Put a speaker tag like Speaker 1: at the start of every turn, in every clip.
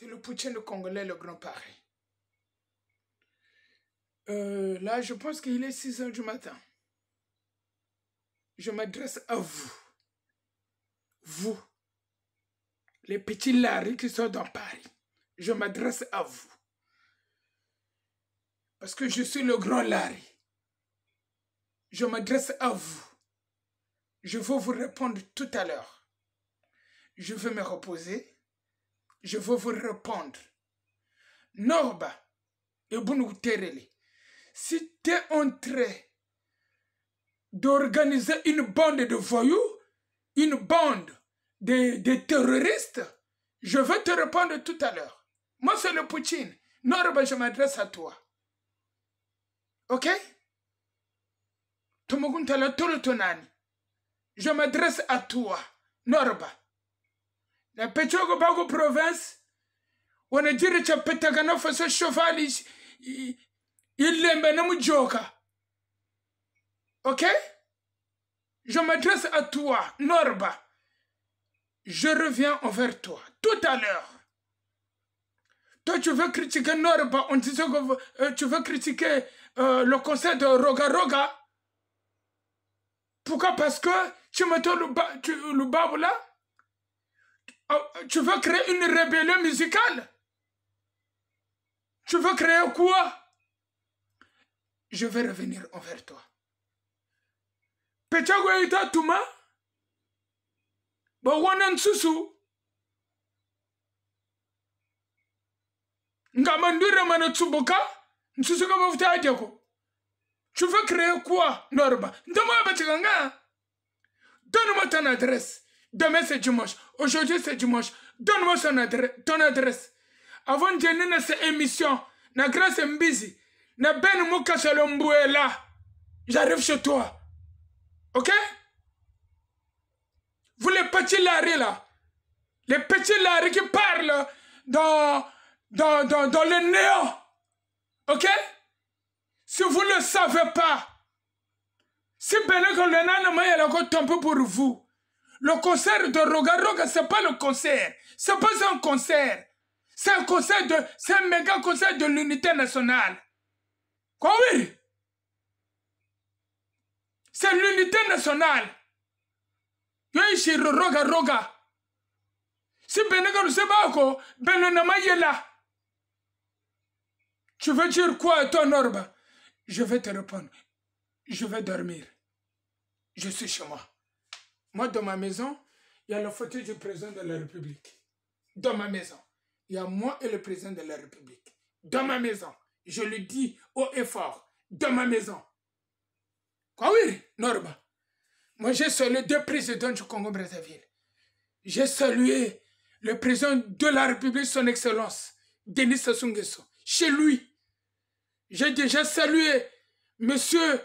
Speaker 1: C'est le poutine le congolais, le grand Paris. Euh, là, je pense qu'il est 6 h du matin. Je m'adresse à vous. Vous. Les petits Larry qui sont dans Paris. Je m'adresse à vous. Parce que je suis le grand Larry. Je m'adresse à vous. Je vais vous répondre tout à l'heure. Je veux me reposer je veux vous répondre. Norba, si tu es en train d'organiser une bande de voyous, une bande de, terroristes, je vais te répondre tout à l'heure. Moi, c'est le Poutine. Norba, je m'adresse à toi. Ok Je m'adresse à toi, Norba. Pechogo Bago province, wanajiri cha petagana fasa shofali ilembe na mujoka. Ok? Je m'adresse à toi, Norba. Je reviens envers toi, tout à l'heure. Toi, tu veux critiquer Norba on disant que euh, tu veux critiquer euh, le conseil de Roga Roga. Pourquoi Parce que tu me le, le babou là tu veux créer une rébellion musicale Tu veux créer quoi Je vais revenir envers toi. Pechagoita Tuma Bawanan Susu Ngamandure Manatsuboka Nsusu Tu veux créer quoi, Norba Donne-moi ton adresse. Demain, c'est dimanche. Aujourd'hui, c'est dimanche. Donne-moi ton adresse. Avant de venir à cette émission, je grâce mbizi, na là. J'arrive chez toi. Ok? Vous les petits laris, là, les petits laris qui parlent dans, dans, dans, dans le néant. Ok? Si vous ne le savez pas, si vous a n'a pas peu pour vous, le concert de Rogaroga, ce n'est pas le concert. Ce n'est pas un concert. C'est un concert de. C'est un méga concert de l'unité nationale. Quoi oui? C'est l'unité nationale. Roga Roga. Si Benega ne sait pas là. Tu veux dire quoi, ton orbe Je vais te répondre. Je vais dormir. Je suis chez moi. Moi, dans ma maison, il y a la photo du président de la République. Dans ma maison, il y a moi et le président de la République. Dans ma maison, je le dis haut et fort, dans ma maison. Quoi, ah oui, Norba. Moi, j'ai salué deux présidents du Congo-Brazzaville. J'ai salué le président de la République, son Excellence, Denis Sassou Nguesso, chez lui. J'ai déjà salué Monsieur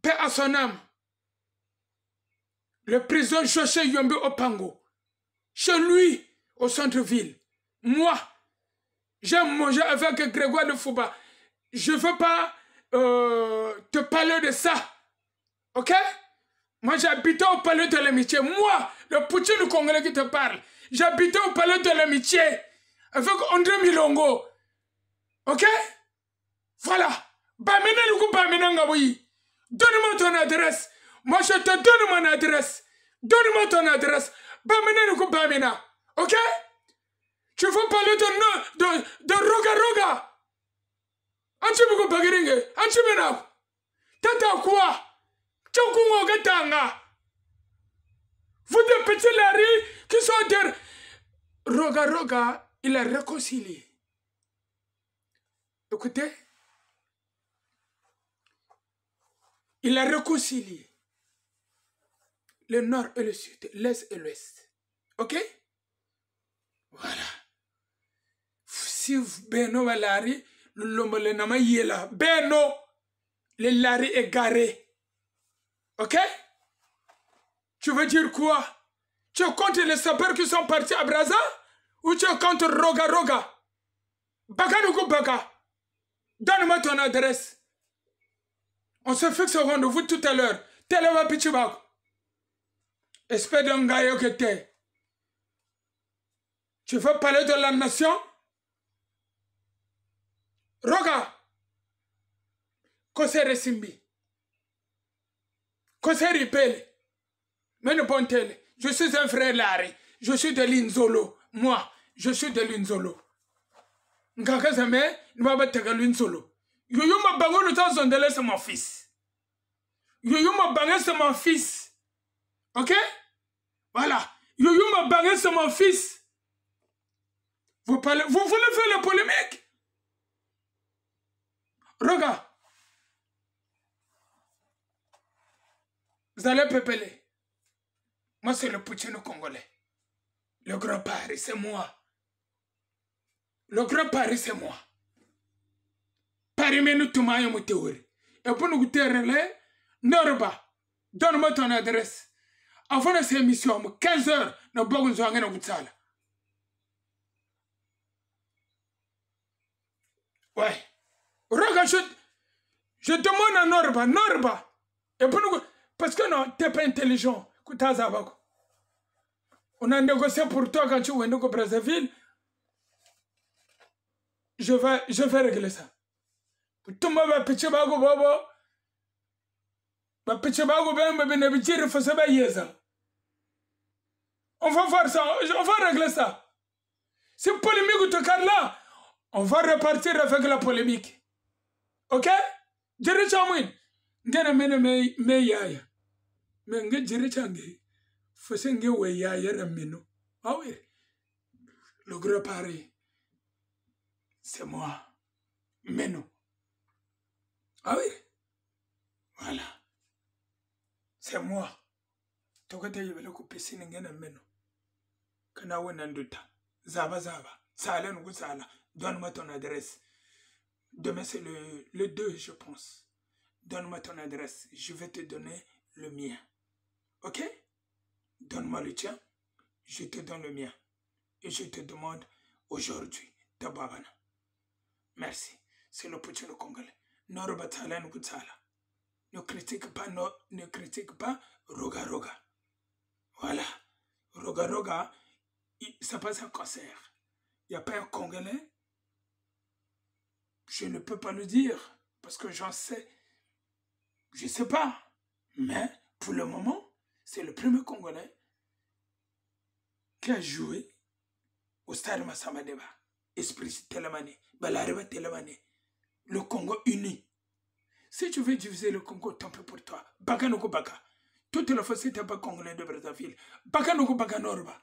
Speaker 1: Paix à son âme, le président José Yombe Opango, chez lui, au centre-ville, moi, j'aime manger avec Grégoire de Fouba. Je ne veux pas euh, te parler de ça. Ok Moi, j'habitais au palais de l'amitié. Moi, le poutine congolais qui te parle, j'habitais au palais de l'amitié avec André Milongo. Ok Voilà. Donne-moi ton adresse. Moi, je te donne mon adresse. Donne-moi ton adresse. Bamina ou Bamina. OK Tu vas parler de, de, de Roga Roga. Anchibuko Bagiringe. Anchibena. Tata quoi Tchokungo Gatanga. Hein? Vous des petits Larry qui sont de. Roga Roga, il est réconcilié. Écoutez. Il est réconcilié le nord et le sud, l'est et l'ouest. OK Voilà. Si Beno va lari, le nama yela. Beno, le lari est garé. OK Tu veux dire quoi Tu es contre les sapeurs qui sont partis à Braza Ou tu es contre Roga Roga Baka Nuku Baka Donne-moi ton adresse. On se fixe au rendez-vous tout à l'heure. ma Pichibako. Tu veux parler de la nation Roga. Conseil Simbi. Conseil Pele. Mais ne Je suis un frère Larry. Je suis de l'Inzolo. Moi, je suis de l'Inzolo. Je Zame, nous de mon fils. m'a mon fils. Ok Voilà. Yoyuma Barré, c'est mon fils. Vous, voulez faire la polémique Regarde. Vous allez pépeler. Moi, c'est le Poutine congolais. Le grand Paris, c'est moi. Le grand Paris, c'est moi. Paris, mais nous, tout le monde, Et pour nous, Norba, donne-moi ton adresse fin de cette émission, 15 heures nous nous dans salle. ouais regarde je je demande à Norba Norba parce que non tu n'es pas intelligent on a négocié pour toi quand tu es au Brazzaville je vais je vais régler ça tout le monde va pitcher bobo ba pitcher bago ben ben ne bitire fasa ba yezan on va voir ça, on va régler ça. Ces polémiques de cadre là, on va repartir avec la polémique. OK Jere chamuin. Ngene mene me me yaya. Me nge jere change. Fose nge we yaya ramino. Ah oui. Le gros pari. C'est moi. Meno. Ah oui. Voilà. C'est moi. Tokote yebele ku piscine ngene meno zaba zaba donne-moi ton adresse demain c'est le, 2 je pense donne-moi ton adresse je vais te donner le mien ok donne-moi le tien je te donne le mien et je te demande aujourd'hui merci c'est le petit congolais Ne critique pas, ne critique pas, roga Voilà. Roga ça passe un concert, Il n'y a pas un Congolais. Je ne peux pas le dire parce que j'en sais. Je ne sais pas. Mais pour le moment, c'est le premier Congolais qui a joué au stade Massamadeba. Esprit Telamane, Balareba Telamane. Le Congo uni. Si tu veux diviser le Congo, tant pis pour toi. Bakanoko Baka. Toutes le fois, c'était pas Congolais de Brazzaville. Bakanoko Baka Norba.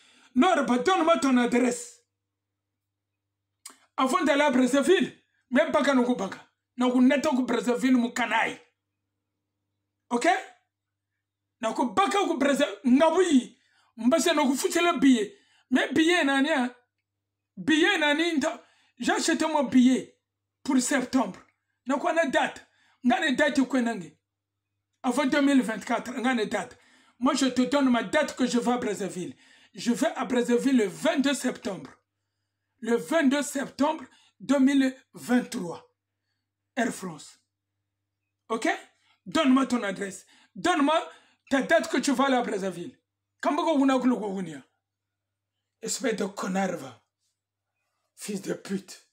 Speaker 1: Lord, donne-moi ton adresse. Avant d'aller à Brazzaville, même pas nous Je ne pas Brazzaville, nous canaille. Ok? Nous sommes Brazzaville. Ngaboui. Mbassé, nous ne le billet. Mais billet, nani, billet, nani, j'ai acheté mon billet pour septembre. Nous avons une date. Nous une date avant 2024. Nous une date. Moi, je te donne ma date que je vais à Brazzaville je vais à Brazzaville le 22 septembre. Le 22 septembre 2023. Air France. OK Donne-moi ton adresse. Donne-moi ta date que tu vas aller à Brazzaville. Espèce de connard, Fils de pute.